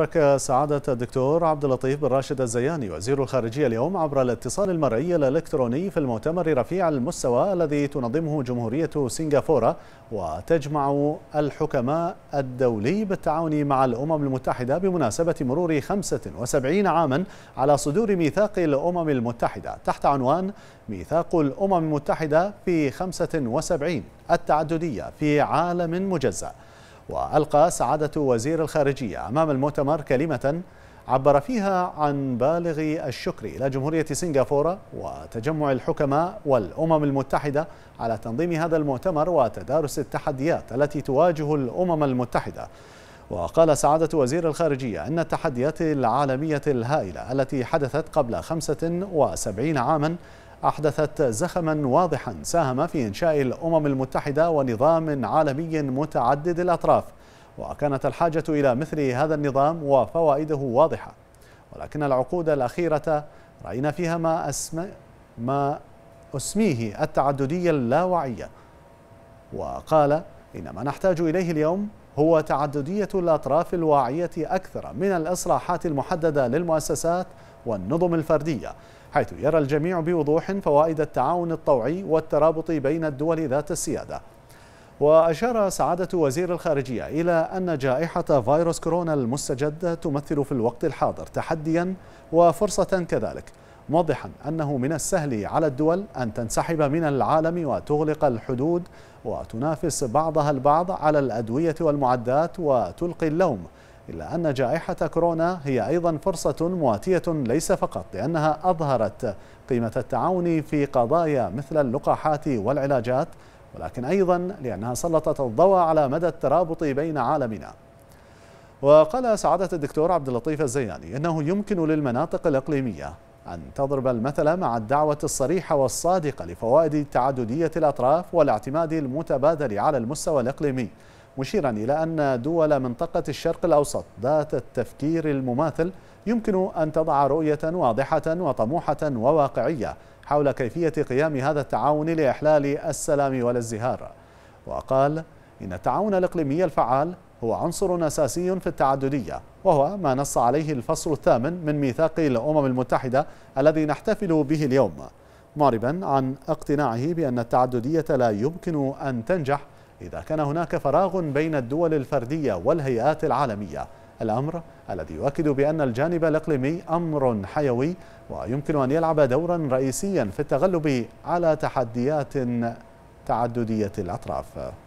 شارك سعادة الدكتور عبد اللطيف بن راشد الزياني وزير الخارجية اليوم عبر الاتصال المرئي الإلكتروني في المؤتمر رفيع المستوى الذي تنظمه جمهورية سنغافورة وتجمع الحكماء الدولي بالتعاون مع الأمم المتحدة بمناسبة مرور 75 عاما على صدور ميثاق الأمم المتحدة تحت عنوان ميثاق الأمم المتحدة في 75 التعددية في عالم مجزأ وألقى سعادة وزير الخارجية أمام المؤتمر كلمة عبر فيها عن بالغ الشكر إلى جمهورية سنغافورة وتجمع الحكماء والأمم المتحدة على تنظيم هذا المؤتمر وتدارس التحديات التي تواجه الأمم المتحدة وقال سعادة وزير الخارجية أن التحديات العالمية الهائلة التي حدثت قبل 75 عاما أحدثت زخما واضحا ساهم في إنشاء الأمم المتحدة ونظام عالمي متعدد الأطراف وكانت الحاجة إلى مثل هذا النظام وفوائده واضحة ولكن العقود الأخيرة رأينا فيها ما, أسم... ما أسميه التعددية اللاوعية وقال إن ما نحتاج إليه اليوم هو تعددية الأطراف الواعية أكثر من الإصلاحات المحددة للمؤسسات والنظم الفردية حيث يرى الجميع بوضوح فوائد التعاون الطوعي والترابط بين الدول ذات السيادة وأشار سعادة وزير الخارجية إلى أن جائحة فيروس كورونا المستجد تمثل في الوقت الحاضر تحديا وفرصة كذلك موضحا أنه من السهل على الدول أن تنسحب من العالم وتغلق الحدود وتنافس بعضها البعض على الأدوية والمعدات وتلقي اللوم إلا أن جائحة كورونا هي أيضا فرصة مواتية ليس فقط لأنها أظهرت قيمة التعاون في قضايا مثل اللقاحات والعلاجات ولكن أيضا لأنها سلطت الضوء على مدى الترابط بين عالمنا وقال سعادة الدكتور عبد اللطيف الزياني أنه يمكن للمناطق الإقليمية أن تضرب المثل مع الدعوة الصريحة والصادقة لفوائد تعددية الأطراف والاعتماد المتبادل على المستوى الإقليمي مشيرا إلى أن دول منطقة الشرق الأوسط ذات التفكير المماثل يمكن أن تضع رؤية واضحة وطموحة وواقعية حول كيفية قيام هذا التعاون لإحلال السلام والازدهار وقال إن التعاون الإقليمي الفعال هو عنصر أساسي في التعددية وهو ما نص عليه الفصل الثامن من ميثاق الأمم المتحدة الذي نحتفل به اليوم معربا عن اقتناعه بأن التعددية لا يمكن أن تنجح إذا كان هناك فراغ بين الدول الفردية والهيئات العالمية الأمر الذي يؤكد بأن الجانب الإقليمي أمر حيوي ويمكن أن يلعب دورا رئيسيا في التغلب على تحديات تعددية الأطراف